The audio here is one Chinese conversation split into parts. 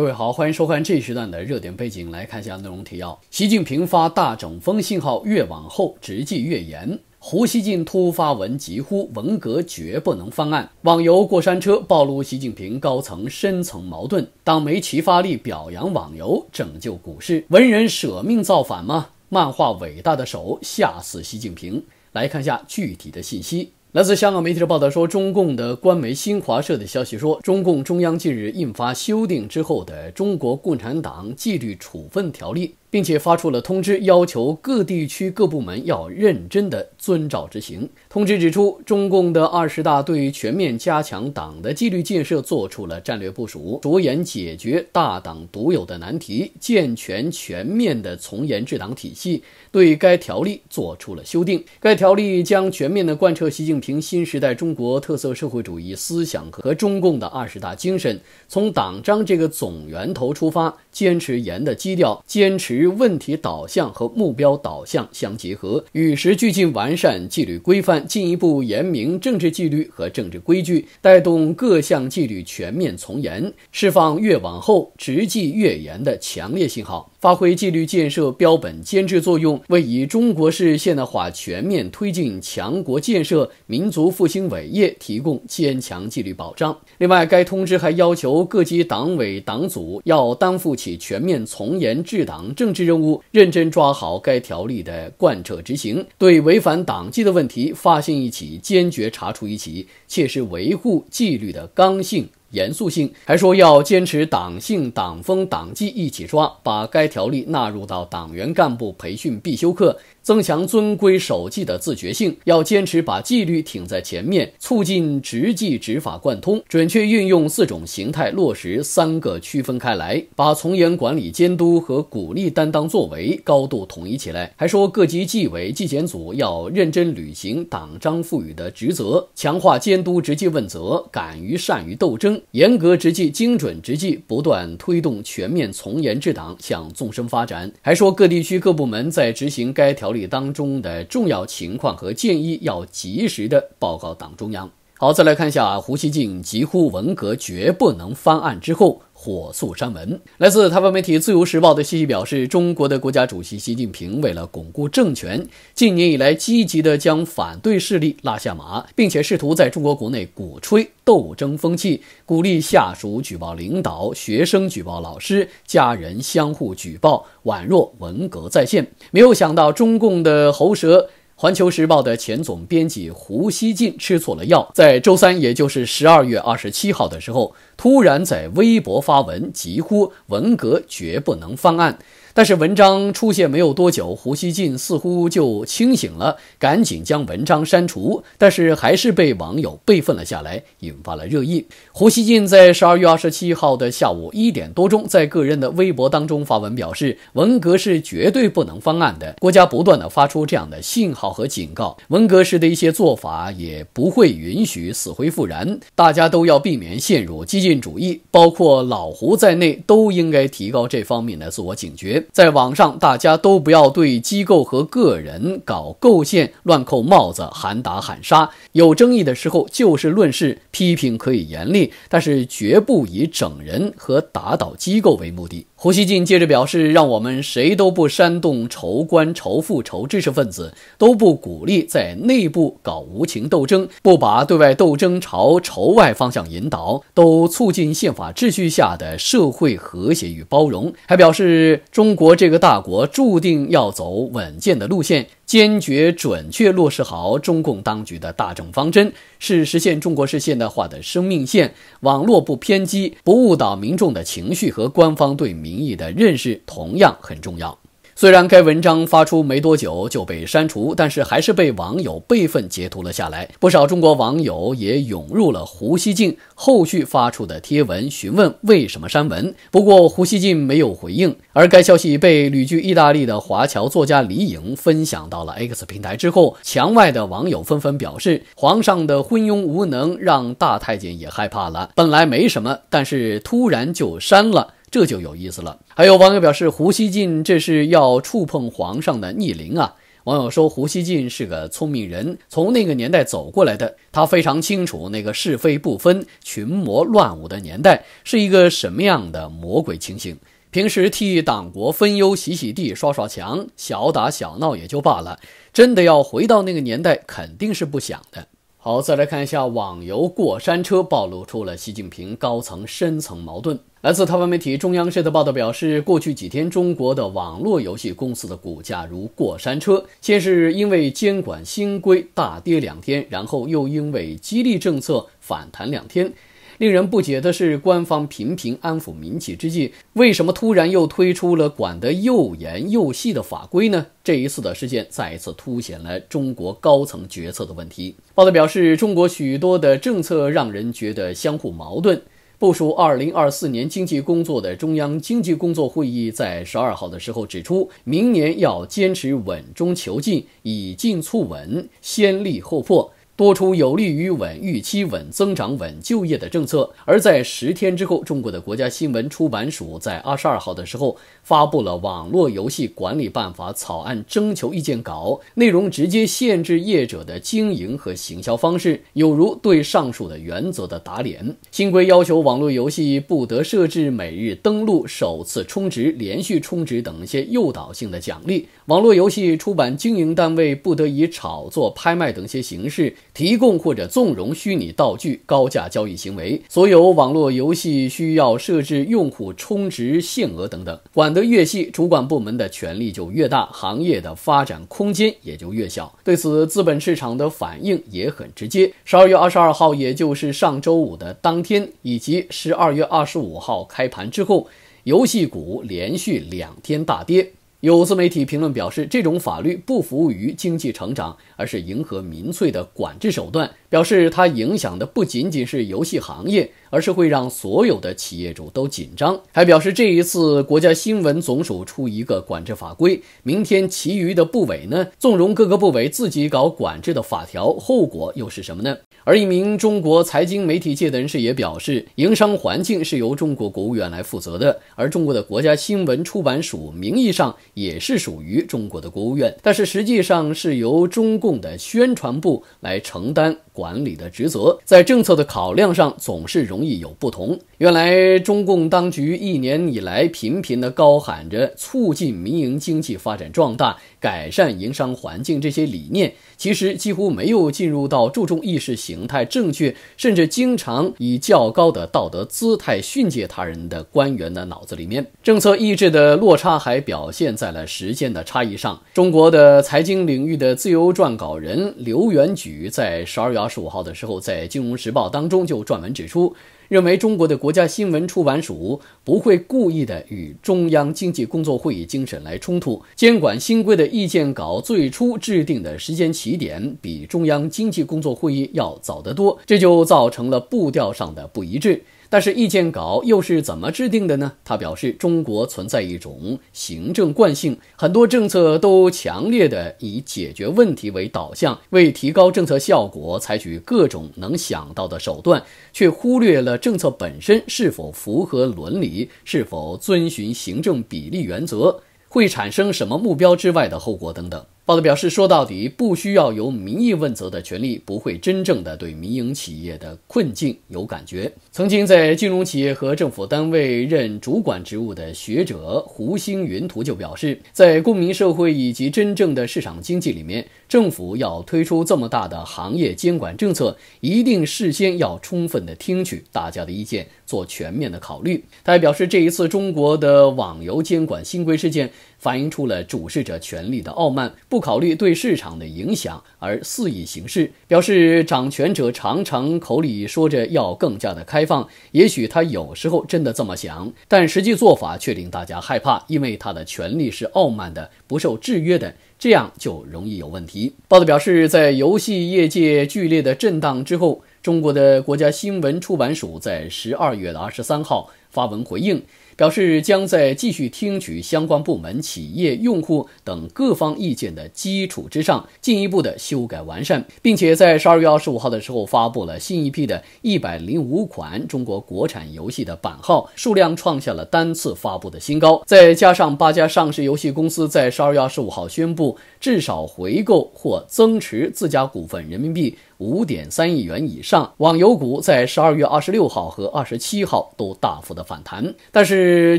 各位好，欢迎收看这一时段的热点背景，来看一下内容提要。习近平发大整风信号，越往后执纪越严。胡锡进突发文疾呼，文革绝不能翻案。网游过山车暴露习近平高层深层矛盾。党媒齐发力表扬网游拯救股市，文人舍命造反吗？漫画《伟大的手》吓死习近平。来看一下具体的信息。来自香港媒体的报道说，中共的官媒新华社的消息说，中共中央近日印发修订之后的《中国共产党纪律处分条例》。并且发出了通知，要求各地区各部门要认真地遵照执行。通知指出，中共的二十大对全面加强党的纪律建设作出了战略部署，着眼解决大党独有的难题，健全全面的从严治党体系。对该条例作出了修订。该条例将全面地贯彻习近平新时代中国特色社会主义思想和中共的二十大精神，从党章这个总源头出发。坚持严的基调，坚持问题导向和目标导向相结合，与时俱进完善纪律规范，进一步严明政治纪律和政治规矩，带动各项纪律全面从严，释放越往后执纪越严的强烈信号，发挥纪律建设标本兼治作用，为以中国式现代化全面推进强国建设、民族复兴伟业提供坚强纪律保障。另外，该通知还要求各级党委党组要担负。起全面从严治党政治任务，认真抓好该条例的贯彻执行，对违反党纪的问题发现一起坚决查处一起，切实维护纪律的刚性严肃性。还说要坚持党性、党风、党纪一起抓，把该条例纳入到党员干部培训必修课。增强遵规守纪的自觉性，要坚持把纪律挺在前面，促进执纪执法贯通，准确运用四种形态，落实三个区分开来，把从严管理监督和鼓励担当作为高度统一起来。还说，各级纪委、纪检组要认真履行党章赋予的职责，强化监督执纪问责，敢于善于斗争，严格执纪、精准执纪，不断推动全面从严治党向纵深发展。还说，各地区各部门在执行该条例。当中的重要情况和建议要及时的报告党中央。好，再来看一下胡锡进疾呼“文革绝不能翻案”之后，火速删文。来自台湾媒体《自由时报》的消息表示，中国的国家主席习近平为了巩固政权，近年来积极地将反对势力拉下马，并且试图在中国国内鼓吹斗争风气，鼓励下属举报领导、学生举报老师、家人相互举报，宛若文革再现。没有想到中共的喉舌。《环球时报》的前总编辑胡锡进吃错了药，在周三，也就是十二月二十七号的时候。突然在微博发文疾呼“文革绝不能翻案”，但是文章出现没有多久，胡锡进似乎就清醒了，赶紧将文章删除，但是还是被网友备份了下来，引发了热议。胡锡进在十二月二十七号的下午一点多钟，在个人的微博当中发文表示：“文革是绝对不能翻案的，国家不断的发出这样的信号和警告，文革时的一些做法也不会允许死灰复燃，大家都要避免陷入激进。”信主义，包括老胡在内，都应该提高这方面的自我警觉。在网上，大家都不要对机构和个人搞构建、乱扣帽子、喊打喊杀。有争议的时候，就事论事，批评可以严厉，但是绝不以整人和打倒机构为目的。胡锡进接着表示，让我们谁都不煽动仇官、仇富、仇知识分子，都不鼓励在内部搞无情斗争，不把对外斗争朝仇外方向引导，都促进宪法秩序下的社会和谐与包容。还表示，中国这个大国注定要走稳健的路线。坚决准确落实好中共当局的大政方针，是实现中国式现代化的生命线。网络不偏激、不误导民众的情绪和官方对民意的认识，同样很重要。虽然该文章发出没多久就被删除，但是还是被网友备份截图了下来。不少中国网友也涌入了胡锡进后续发出的贴文，询问为什么删文。不过胡锡进没有回应。而该消息被旅居意大利的华侨作家李颖分享到了 X 平台之后，墙外的网友纷纷表示：“皇上的昏庸无能让大太监也害怕了。本来没什么，但是突然就删了，这就有意思了。”还有网友表示，胡锡进这是要触碰皇上的逆鳞啊！网友说，胡锡进是个聪明人，从那个年代走过来的，他非常清楚那个是非不分、群魔乱舞的年代是一个什么样的魔鬼情形。平时替党国分忧、洗洗地、刷刷墙、小打小闹也就罢了，真的要回到那个年代，肯定是不想的。好，再来看一下网游过山车，暴露出了习近平高层深层矛盾。来自台湾媒体中央社的报道表示，过去几天中国的网络游戏公司的股价如过山车，先是因为监管新规大跌两天，然后又因为激励政策反弹两天。令人不解的是，官方频频安抚民企之际，为什么突然又推出了管得又严又细的法规呢？这一次的事件再一次凸显了中国高层决策的问题。报道表示，中国许多的政策让人觉得相互矛盾。部署二零二四年经济工作的中央经济工作会议在十二号的时候指出，明年要坚持稳中求进，以进促稳，先立后破。多出有利于稳预期、稳增长、稳就业的政策。而在十天之后，中国的国家新闻出版署在二十二号的时候发布了《网络游戏管理办法草案征求意见稿》，内容直接限制业者的经营和行销方式，有如对上述的原则的打脸。新规要求网络游戏不得设置每日登录、首次充值、连续充值等一些诱导性的奖励。网络游戏出版经营单位不得以炒作、拍卖等些形式提供或者纵容虚拟道具高价交易行为。所有网络游戏需要设置用户充值限额等等。管得越细，主管部门的权力就越大，行业的发展空间也就越小。对此，资本市场的反应也很直接。十二月二十二号，也就是上周五的当天，以及十二月二十五号开盘之后，游戏股连续两天大跌。有自媒体评论表示，这种法律不服务于经济成长，而是迎合民粹的管制手段。表示它影响的不仅仅是游戏行业，而是会让所有的企业主都紧张。还表示这一次国家新闻总署出一个管制法规，明天其余的部委呢纵容各个部委自己搞管制的法条，后果又是什么呢？而一名中国财经媒体界的人士也表示，营商环境是由中国国务院来负责的，而中国的国家新闻出版署名义上也是属于中国的国务院，但是实际上是由中共的宣传部来承担。管理的职责，在政策的考量上总是容易有不同。原来，中共当局一年以来频频的高喊着促进民营经济发展壮大。改善营商环境这些理念，其实几乎没有进入到注重意识形态正确，甚至经常以较高的道德姿态训诫他人的官员的脑子里面。政策意志的落差还表现在了时间的差异上。中国的财经领域的自由撰稿人刘元举在十二月二十五号的时候，在《金融时报》当中就撰文指出。认为中国的国家新闻出版署不会故意的与中央经济工作会议精神来冲突。监管新规的意见稿最初制定的时间起点比中央经济工作会议要早得多，这就造成了步调上的不一致。但是意见稿又是怎么制定的呢？他表示，中国存在一种行政惯性，很多政策都强烈的以解决问题为导向，为提高政策效果，采取各种能想到的手段，却忽略了政策本身是否符合伦理，是否遵循行政比例原则，会产生什么目标之外的后果等等。报道表示，说到底，不需要由民意问责的权利，不会真正的对民营企业的困境有感觉。曾经在金融企业和政府单位任主管职务的学者胡星云图就表示，在公民社会以及真正的市场经济里面，政府要推出这么大的行业监管政策，一定事先要充分的听取大家的意见。做全面的考虑。他还表示，这一次中国的网游监管新规事件反映出了主事者权力的傲慢，不考虑对市场的影响而肆意行事。表示掌权者常常口里说着要更加的开放，也许他有时候真的这么想，但实际做法却令大家害怕，因为他的权力是傲慢的、不受制约的，这样就容易有问题。报道表示，在游戏业界剧烈的震荡之后。中国的国家新闻出版署在十二月的二十三号发文回应，表示将在继续听取相关部门、企业、用户等各方意见的基础之上，进一步的修改完善，并且在十二月二十五号的时候发布了新一批的一百零五款中国国产游戏的版号，数量创下了单次发布的新高。再加上八家上市游戏公司在十二月二十五号宣布至少回购或增持自家股份，人民币。五点三亿元以上，网游股在十二月二十六号和二十七号都大幅的反弹。但是，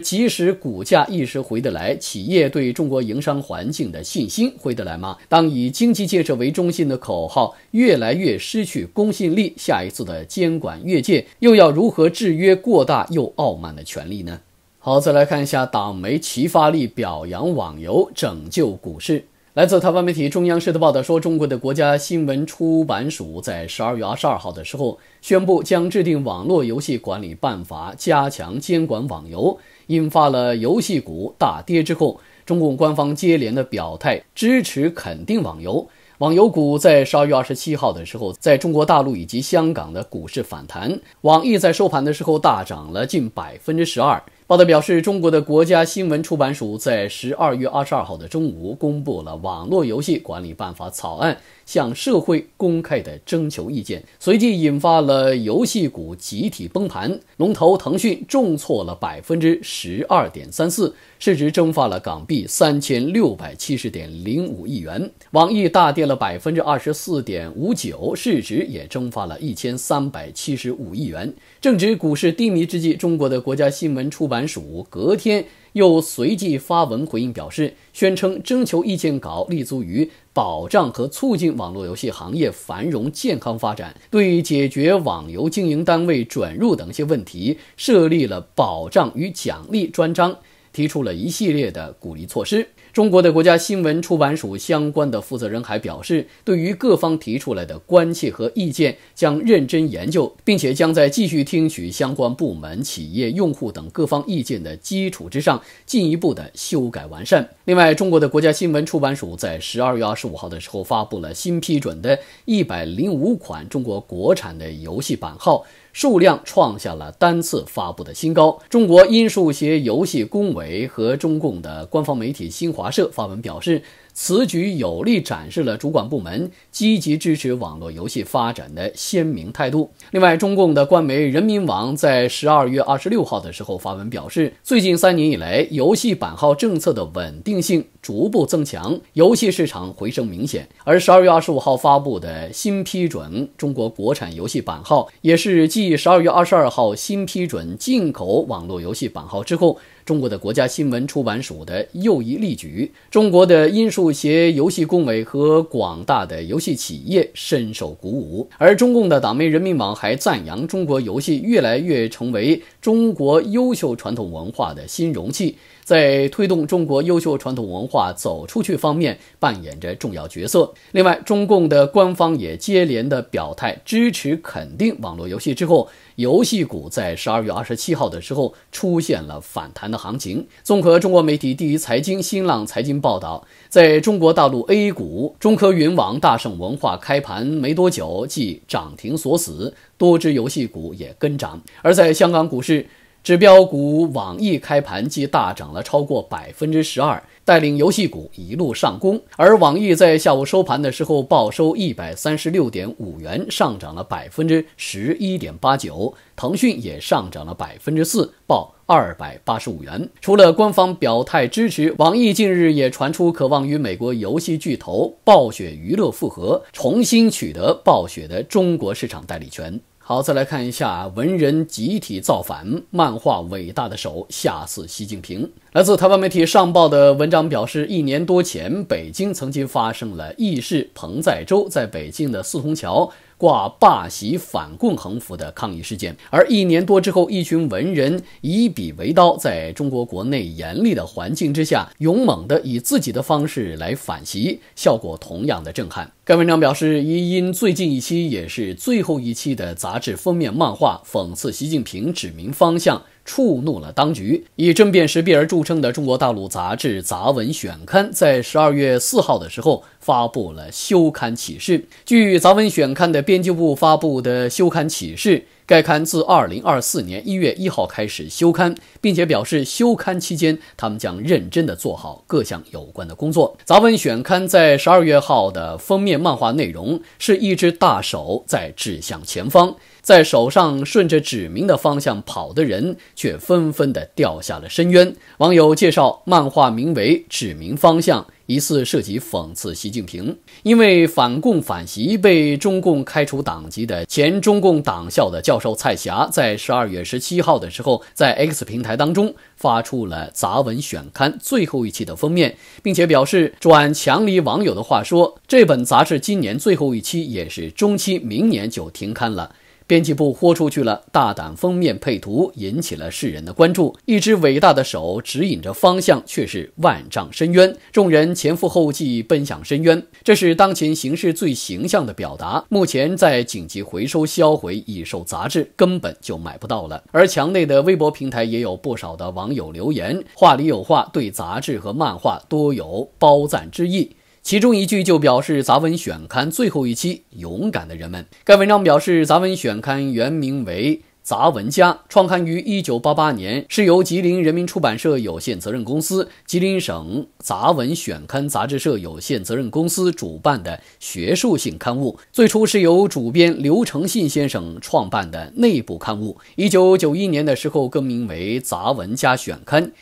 即使股价一时回得来，企业对中国营商环境的信心回得来吗？当以经济建设为中心的口号越来越失去公信力，下一次的监管越界又要如何制约过大又傲慢的权利呢？好，再来看一下，党媒齐发力表扬网游拯救股市。来自台湾媒体中央社的报道说，中国的国家新闻出版署在十二月二十二号的时候宣布将制定网络游戏管理办法，加强监管网游，引发了游戏股大跌。之后，中共官方接连的表态支持肯定网游，网游股在十二月二十七号的时候，在中国大陆以及香港的股市反弹。网易在收盘的时候大涨了近百分之十二。报道表示，中国的国家新闻出版署在十二月二十二号的中午公布了网络游戏管理办法草案。向社会公开的征求意见，随即引发了游戏股集体崩盘，龙头腾讯重挫了百分之十二点三四，市值蒸发了港币三千六百七十点零五亿元；网易大跌了百分之二十四点五九，市值也蒸发了一千三百七十五亿元。正值股市低迷之际，中国的国家新闻出版署隔天。又随即发文回应，表示宣称征求意见稿立足于保障和促进网络游戏行业繁荣健康发展，对解决网游经营单位转入等一些问题，设立了保障与奖励专章。提出了一系列的鼓励措施。中国的国家新闻出版署相关的负责人还表示，对于各方提出来的关切和意见，将认真研究，并且将在继续听取相关部门、企业、用户等各方意见的基础之上，进一步的修改完善。另外，中国的国家新闻出版署在十二月二十五号的时候，发布了新批准的一百零五款中国国产的游戏版号。数量创下了单次发布的新高。中国音数协游戏工委和中共的官方媒体新华社发文表示。此举有力展示了主管部门积极支持网络游戏发展的鲜明态度。另外，中共的官媒人民网在十二月二十六号的时候发文表示，最近三年以来，游戏版号政策的稳定性逐步增强，游戏市场回升明显。而十二月二十五号发布的新批准中国国产游戏版号，也是继十二月二十二号新批准进口网络游戏版号之后。中国的国家新闻出版署的又一例举，中国的音数协游戏工委和广大的游戏企业深受鼓舞，而中共的党媒人民网还赞扬中国游戏越来越成为中国优秀传统文化的新容器，在推动中国优秀传统文化走出去方面扮演着重要角色。另外，中共的官方也接连的表态支持肯定网络游戏之后，游戏股在十二月二十七号的时候出现了反弹的。行情。综合中国媒体第一财经、新浪财经报道，在中国大陆 A 股，中科云网、大圣文化开盘没多久即涨停锁死，多只游戏股也跟涨；而在香港股市，指标股网易开盘即大涨了超过百分之十二。带领游戏股一路上攻，而网易在下午收盘的时候报收一百三十六点五元，上涨了百分之十一点八九。腾讯也上涨了百分之四，报二百八十五元。除了官方表态支持网易，近日也传出渴望与美国游戏巨头暴雪娱乐复合，重新取得暴雪的中国市场代理权。好，再来看一下文人集体造反漫画，伟大的手下死习近平。来自台湾媒体上报的文章表示，一年多前，北京曾经发生了异事。彭再洲在北京的四通桥。挂罢席反共横幅的抗议事件，而一年多之后，一群文人以笔为刀，在中国国内严厉的环境之下，勇猛的以自己的方式来反袭，效果同样的震撼。该文章表示，一因最近一期也是最后一期的杂志封面漫画讽刺习近平，指明方向，触怒了当局。以政变时弊而著称的中国大陆杂志《杂文选刊》，在十二月四号的时候。发布了休刊启事。据《杂文选刊》的编辑部发布的休刊启事，该刊自二零二四年一月一号开始休刊，并且表示休刊期间，他们将认真地做好各项有关的工作。《杂文选刊》在十二月号的封面漫画内容是一只大手在指向前方，在手上顺着指明的方向跑的人却纷纷地掉下了深渊。网友介绍，漫画名为《指明方向》。疑似涉及讽刺习近平，因为反共反习被中共开除党籍的前中共党校的教授蔡霞，在十二月十七号的时候，在 X 平台当中发出了《杂文选刊》最后一期的封面，并且表示转强里网友的话说，这本杂志今年最后一期也是中期，明年就停刊了。编辑部豁出去了，大胆封面配图引起了世人的关注。一只伟大的手指引着方向，却是万丈深渊。众人前赴后继奔向深渊，这是当前形势最形象的表达。目前在紧急回收销毁已售杂志，根本就买不到了。而墙内的微博平台也有不少的网友留言，话里有话，对杂志和漫画多有褒赞之意。其中一句就表示《杂文选刊》最后一期，勇敢的人们。该文章表示，《杂文选刊》原名为《杂文家》，创刊于1988年，是由吉林人民出版社有限责任公司、吉林省杂文选刊杂志社有限责任公司主办的学术性刊物。最初是由主编刘成信先生创办的内部刊物。1991年的时候更名为《杂文家选刊》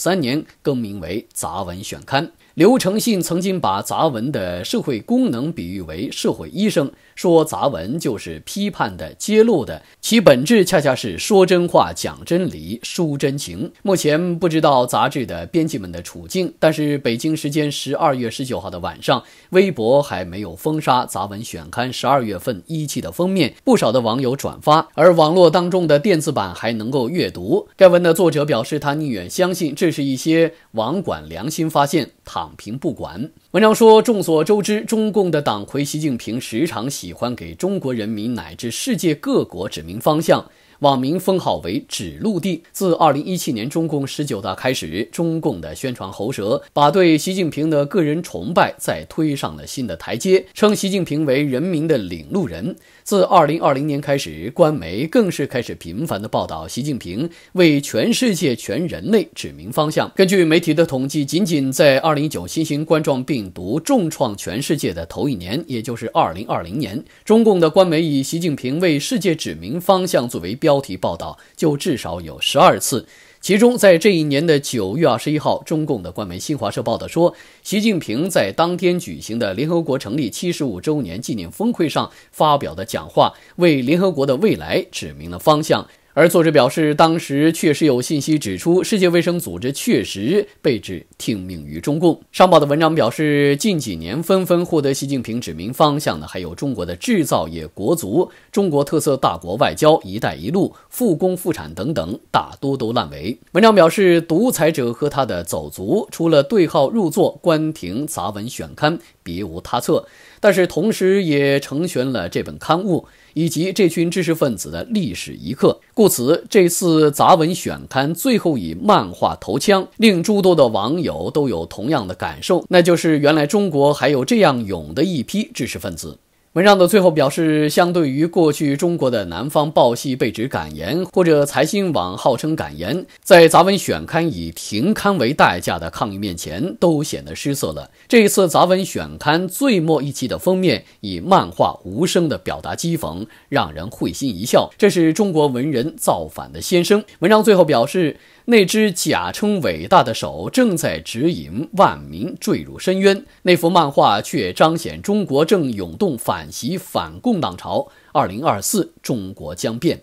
，1993年更名为《杂文选刊》。刘诚信曾经把杂文的社会功能比喻为社会医生，说杂文就是批判的、揭露的，其本质恰恰是说真话、讲真理、抒真情。目前不知道杂志的编辑们的处境，但是北京时间十二月十九号的晚上，微博还没有封杀杂文选刊十二月份一期的封面，不少的网友转发，而网络当中的电子版还能够阅读。该文的作者表示，他宁愿相信这是一些。网管良心发现，躺平不管。文章说，众所周知，中共的党魁习近平时常喜欢给中国人民乃至世界各国指明方向，网名封号为“指路地”。自2017年中共十九大开始，中共的宣传喉舌把对习近平的个人崇拜再推上了新的台阶，称习近平为人民的领路人。自二零二零年开始，官媒更是开始频繁地报道习近平为全世界全人类指明方向。根据媒体的统计，仅仅在二零一九新型冠状病毒重创全世界的头一年，也就是二零二零年，中共的官媒以习近平为世界指明方向作为标题报道，就至少有十二次。其中，在这一年的九月二十一号，中共的官媒新华社报道说，习近平在当天举行的联合国成立七十五周年纪念峰会上发表的讲话，为联合国的未来指明了方向。而作者表示，当时确实有信息指出，世界卫生组织确实被指听命于中共。商报的文章表示，近几年纷纷获得习近平指明方向的，还有中国的制造业国足、中国特色大国外交、一带一路、复工复产等等，大多都烂尾。文章表示，独裁者和他的走卒除了对号入座、关停杂文选刊，别无他策。但是，同时也成全了这本刊物。以及这群知识分子的历史一刻，故此这次杂文选刊最后以漫画头枪，令诸多的网友都有同样的感受，那就是原来中国还有这样勇的一批知识分子。文章的最后表示，相对于过去中国的南方报系被指“敢言”，或者财新网号称“敢言”，在杂文选刊以停刊为代价的抗议面前，都显得失色了。这一次，杂文选刊最末一期的封面，以漫画无声的表达讥讽，让人会心一笑。这是中国文人造反的先声。文章最后表示。那只假称伟大的手正在指引万民坠入深渊，那幅漫画却彰显中国正涌动反袭反共浪潮。二零二四，中国将变。